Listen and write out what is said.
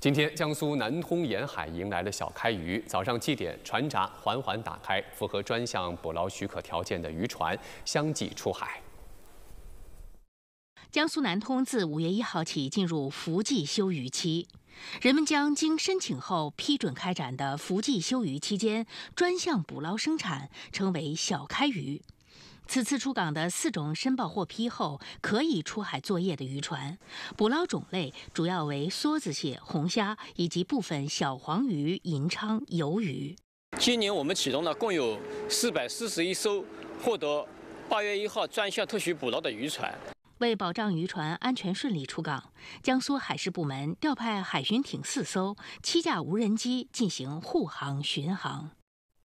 今天，江苏南通沿海迎来了小开渔。早上七点，船闸缓缓打开，符合专项捕捞许可条件的渔船相继出海。江苏南通自五月一号起进入伏季休渔期，人们将经申请后批准开展的伏季休渔期间专项捕捞生产称为“小开渔”。此次出港的四种申报获批后可以出海作业的渔船，捕捞种类主要为梭子蟹、红虾以及部分小黄鱼、银鲳、鱿鱼。今年我们启动了共有四百四十一艘获得八月一号专项特许捕捞的渔船。为保障渔船安全顺利出港，江苏海事部门调派海巡艇四艘、七架无人机进行护航巡航。